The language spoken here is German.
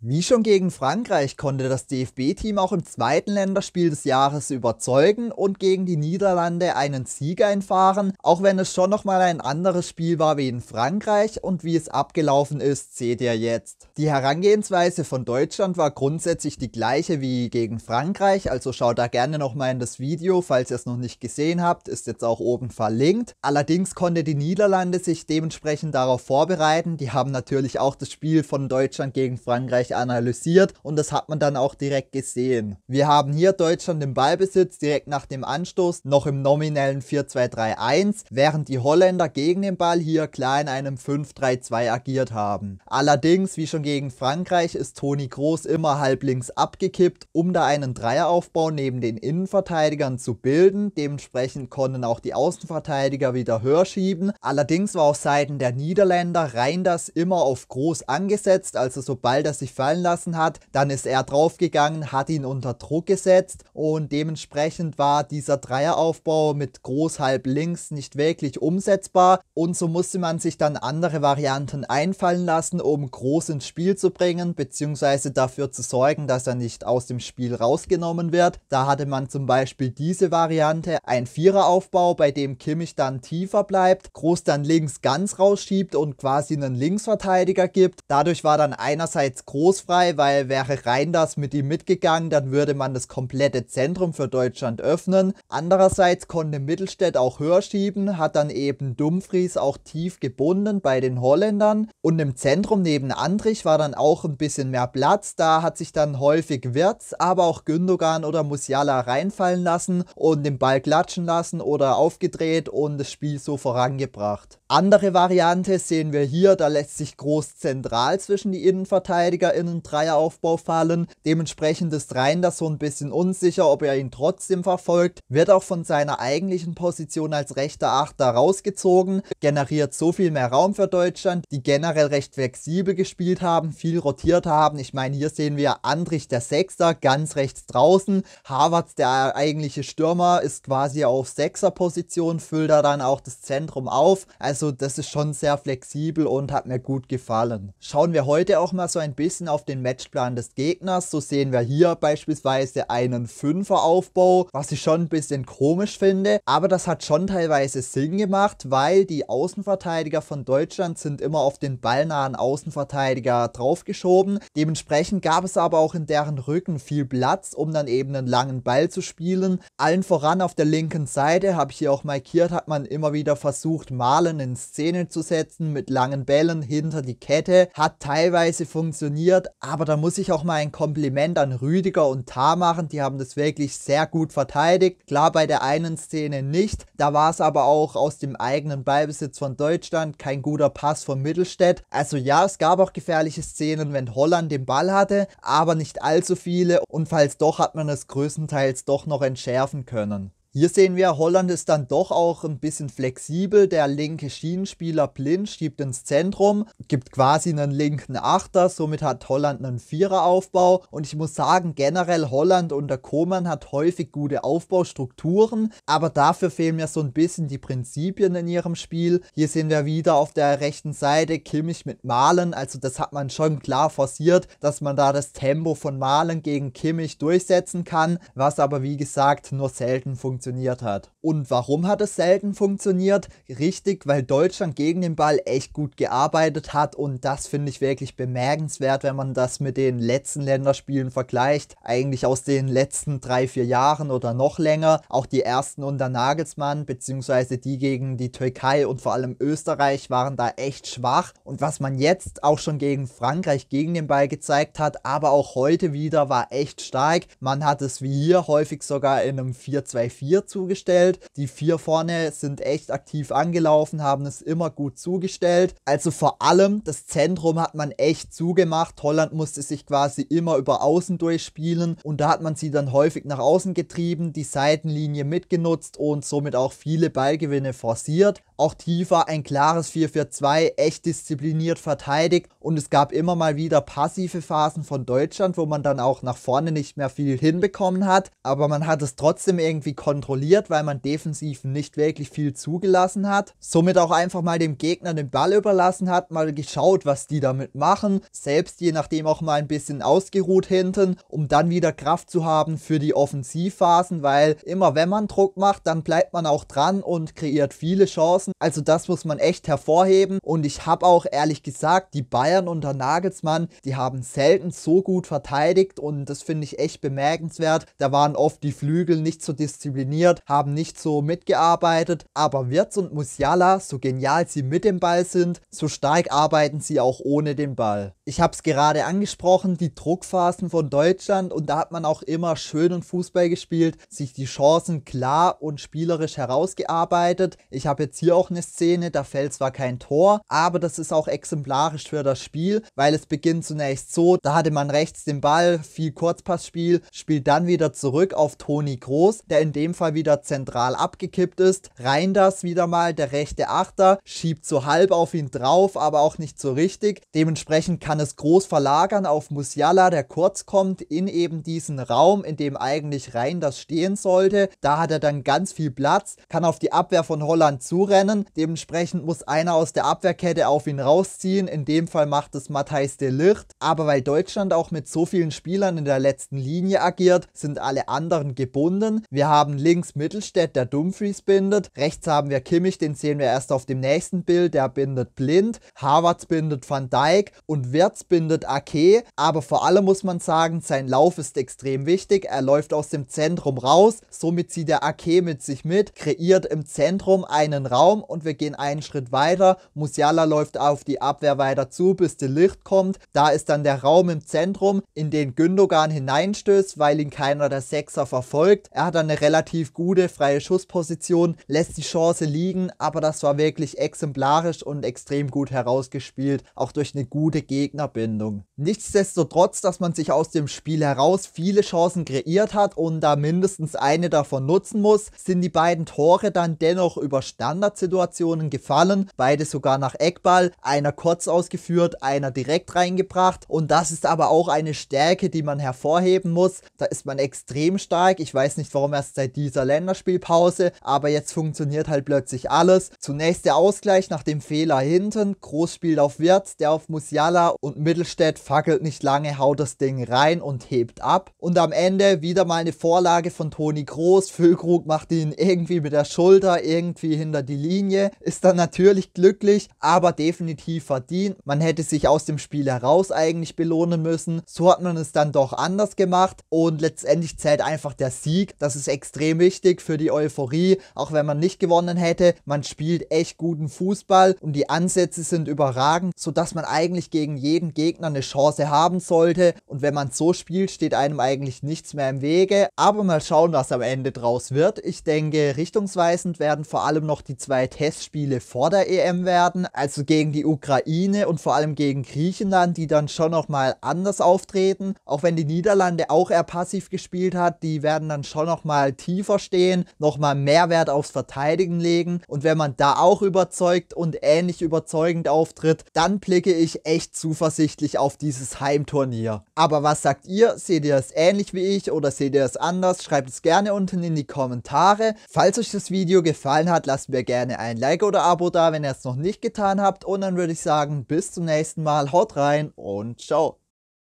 Wie schon gegen Frankreich konnte das DFB-Team auch im zweiten Länderspiel des Jahres überzeugen und gegen die Niederlande einen Sieg einfahren, auch wenn es schon nochmal ein anderes Spiel war wie in Frankreich und wie es abgelaufen ist, seht ihr jetzt. Die Herangehensweise von Deutschland war grundsätzlich die gleiche wie gegen Frankreich, also schaut da gerne nochmal in das Video, falls ihr es noch nicht gesehen habt, ist jetzt auch oben verlinkt. Allerdings konnte die Niederlande sich dementsprechend darauf vorbereiten, die haben natürlich auch das Spiel von Deutschland gegen Frankreich erfolgreich analysiert und das hat man dann auch direkt gesehen. Wir haben hier Deutschland im Ballbesitz direkt nach dem Anstoß noch im nominellen 4-2-3-1, während die Holländer gegen den Ball hier klar in einem 5-3-2 agiert haben. Allerdings, wie schon gegen Frankreich, ist Toni Groß immer halblinks abgekippt, um da einen Dreieraufbau neben den Innenverteidigern zu bilden. Dementsprechend konnten auch die Außenverteidiger wieder höher schieben. Allerdings war auf Seiten der Niederländer rein das immer auf Groß angesetzt, also sobald er sich fallen lassen hat. Dann ist er draufgegangen, hat ihn unter Druck gesetzt und dementsprechend war dieser Dreieraufbau mit groß halb links nicht wirklich umsetzbar und so musste man sich dann andere Varianten einfallen lassen, um groß ins Spiel zu bringen bzw. dafür zu sorgen, dass er nicht aus dem Spiel rausgenommen wird. Da hatte man zum Beispiel diese Variante, ein Viereraufbau, bei dem Kimmich dann tiefer bleibt, Groß dann links ganz rausschiebt und quasi einen Linksverteidiger gibt. Dadurch war dann einerseits Groß frei, weil wäre Reinders mit ihm mitgegangen, dann würde man das komplette Zentrum für Deutschland öffnen. Andererseits konnte Mittelstädt auch höher schieben, hat dann eben Dumfries auch tief gebunden bei den Holländern und im Zentrum neben Andrich war dann auch ein bisschen mehr Platz. Da hat sich dann häufig Wirtz, aber auch Gündogan oder Musiala reinfallen lassen und den Ball klatschen lassen oder aufgedreht und das Spiel so vorangebracht. Andere Variante sehen wir hier, da lässt sich Groß zentral zwischen die Innenverteidiger in einen Dreieraufbau fallen. Dementsprechend ist Rein das so ein bisschen unsicher, ob er ihn trotzdem verfolgt. Wird auch von seiner eigentlichen Position als rechter Achter rausgezogen, generiert so viel mehr Raum für Deutschland, die generell recht flexibel gespielt haben, viel rotiert haben. Ich meine, hier sehen wir Andrich der Sechster ganz rechts draußen. Havertz, der eigentliche Stürmer, ist quasi auf Sechserposition, füllt er dann auch das Zentrum auf. Also also das ist schon sehr flexibel und hat mir gut gefallen. Schauen wir heute auch mal so ein bisschen auf den Matchplan des Gegners. So sehen wir hier beispielsweise einen Fünferaufbau, was ich schon ein bisschen komisch finde. Aber das hat schon teilweise Sinn gemacht, weil die Außenverteidiger von Deutschland sind immer auf den ballnahen Außenverteidiger draufgeschoben. Dementsprechend gab es aber auch in deren Rücken viel Platz, um dann eben einen langen Ball zu spielen. Allen voran auf der linken Seite, habe ich hier auch markiert, hat man immer wieder versucht, Malen in in Szene zu setzen mit langen Bällen hinter die Kette. Hat teilweise funktioniert, aber da muss ich auch mal ein Kompliment an Rüdiger und Tar machen. Die haben das wirklich sehr gut verteidigt. Klar bei der einen Szene nicht. Da war es aber auch aus dem eigenen Ballbesitz von Deutschland kein guter Pass von Mittelstädt. Also ja, es gab auch gefährliche Szenen, wenn Holland den Ball hatte, aber nicht allzu viele und falls doch hat man es größtenteils doch noch entschärfen können. Hier sehen wir, Holland ist dann doch auch ein bisschen flexibel. Der linke Schienenspieler Blind schiebt ins Zentrum, gibt quasi einen linken Achter. Somit hat Holland einen Viereraufbau. Und ich muss sagen, generell Holland unter Koman hat häufig gute Aufbaustrukturen. Aber dafür fehlen mir so ein bisschen die Prinzipien in ihrem Spiel. Hier sehen wir wieder auf der rechten Seite Kimmich mit Malen. Also das hat man schon klar forciert, dass man da das Tempo von Malen gegen Kimmich durchsetzen kann. Was aber wie gesagt nur selten funktioniert funktioniert hat. Und warum hat es selten funktioniert? Richtig, weil Deutschland gegen den Ball echt gut gearbeitet hat und das finde ich wirklich bemerkenswert, wenn man das mit den letzten Länderspielen vergleicht. Eigentlich aus den letzten drei, vier Jahren oder noch länger. Auch die ersten unter Nagelsmann, beziehungsweise die gegen die Türkei und vor allem Österreich waren da echt schwach. Und was man jetzt auch schon gegen Frankreich gegen den Ball gezeigt hat, aber auch heute wieder war echt stark. Man hat es wie hier häufig sogar in einem 4-2-4 4 zugestellt. Die vier vorne sind echt aktiv angelaufen, haben es immer gut zugestellt. Also vor allem das Zentrum hat man echt zugemacht. Holland musste sich quasi immer über außen durchspielen und da hat man sie dann häufig nach außen getrieben, die Seitenlinie mitgenutzt und somit auch viele Ballgewinne forciert auch tiefer ein klares 4-4-2, echt diszipliniert verteidigt und es gab immer mal wieder passive Phasen von Deutschland, wo man dann auch nach vorne nicht mehr viel hinbekommen hat, aber man hat es trotzdem irgendwie kontrolliert, weil man defensiv nicht wirklich viel zugelassen hat, somit auch einfach mal dem Gegner den Ball überlassen hat, mal geschaut, was die damit machen, selbst je nachdem auch mal ein bisschen ausgeruht hinten, um dann wieder Kraft zu haben für die Offensivphasen, weil immer wenn man Druck macht, dann bleibt man auch dran und kreiert viele Chancen lassen. Also das muss man echt hervorheben. Und ich habe auch ehrlich gesagt, die Bayern unter Nagelsmann, die haben selten so gut verteidigt und das finde ich echt bemerkenswert. Da waren oft die Flügel nicht so diszipliniert, haben nicht so mitgearbeitet. Aber Wirtz und Musiala, so genial sie mit dem Ball sind, so stark arbeiten sie auch ohne den Ball ich habe es gerade angesprochen, die Druckphasen von Deutschland und da hat man auch immer schön und Fußball gespielt, sich die Chancen klar und spielerisch herausgearbeitet. Ich habe jetzt hier auch eine Szene, da fällt zwar kein Tor, aber das ist auch exemplarisch für das Spiel, weil es beginnt zunächst so, da hatte man rechts den Ball, viel Kurzpassspiel, spielt dann wieder zurück auf Toni Groß, der in dem Fall wieder zentral abgekippt ist. Rein das wieder mal, der rechte Achter, schiebt so halb auf ihn drauf, aber auch nicht so richtig. Dementsprechend kann kann es groß verlagern auf Musiala, der kurz kommt, in eben diesen Raum, in dem eigentlich rein das stehen sollte. Da hat er dann ganz viel Platz, kann auf die Abwehr von Holland zurennen. Dementsprechend muss einer aus der Abwehrkette auf ihn rausziehen. In dem Fall macht es Matthijs de Licht. Aber weil Deutschland auch mit so vielen Spielern in der letzten Linie agiert, sind alle anderen gebunden. Wir haben links Mittelstädt, der Dumfries bindet. Rechts haben wir Kimmich, den sehen wir erst auf dem nächsten Bild, der bindet blind. Harvards bindet Van Dijk und wir Herz bindet Ake, aber vor allem muss man sagen, sein Lauf ist extrem wichtig. Er läuft aus dem Zentrum raus, somit zieht der Ake mit sich mit, kreiert im Zentrum einen Raum und wir gehen einen Schritt weiter. Musiala läuft auf die Abwehr weiter zu, bis De Licht kommt. Da ist dann der Raum im Zentrum, in den Gündogan hineinstößt, weil ihn keiner der Sechser verfolgt. Er hat dann eine relativ gute freie Schussposition, lässt die Chance liegen, aber das war wirklich exemplarisch und extrem gut herausgespielt, auch durch eine gute Gegend Gegnerbindung. Nichtsdestotrotz, dass man sich aus dem Spiel heraus viele Chancen kreiert hat und da mindestens eine davon nutzen muss, sind die beiden Tore dann dennoch über Standardsituationen gefallen, beide sogar nach Eckball, einer kurz ausgeführt, einer direkt reingebracht und das ist aber auch eine Stärke, die man hervorheben muss. Da ist man extrem stark. Ich weiß nicht, warum erst seit dieser Länderspielpause, aber jetzt funktioniert halt plötzlich alles. Zunächst der Ausgleich nach dem Fehler hinten, Groß spielt auf Wirtz, der auf Musiala und Mittelstädt fackelt nicht lange, haut das Ding rein und hebt ab. Und am Ende wieder mal eine Vorlage von Toni Groß. Füllkrug macht ihn irgendwie mit der Schulter, irgendwie hinter die Linie. Ist dann natürlich glücklich, aber definitiv verdient. Man hätte sich aus dem Spiel heraus eigentlich belohnen müssen. So hat man es dann doch anders gemacht. Und letztendlich zählt einfach der Sieg. Das ist extrem wichtig für die Euphorie. Auch wenn man nicht gewonnen hätte, man spielt echt guten Fußball und die Ansätze sind überragend, sodass man eigentlich gegen jeden jedem Gegner eine Chance haben sollte. Und wenn man so spielt, steht einem eigentlich nichts mehr im Wege. Aber mal schauen, was am Ende draus wird. Ich denke, richtungsweisend werden vor allem noch die zwei Testspiele vor der EM werden. Also gegen die Ukraine und vor allem gegen Griechenland, die dann schon nochmal anders auftreten. Auch wenn die Niederlande auch eher passiv gespielt hat, die werden dann schon nochmal tiefer stehen, nochmal Wert aufs Verteidigen legen. Und wenn man da auch überzeugt und ähnlich überzeugend auftritt, dann blicke ich echt zu unversichtlich auf dieses Heimturnier. Aber was sagt ihr? Seht ihr es ähnlich wie ich oder seht ihr es anders? Schreibt es gerne unten in die Kommentare. Falls euch das Video gefallen hat, lasst mir gerne ein Like oder Abo da, wenn ihr es noch nicht getan habt. Und dann würde ich sagen, bis zum nächsten Mal. Haut rein und ciao.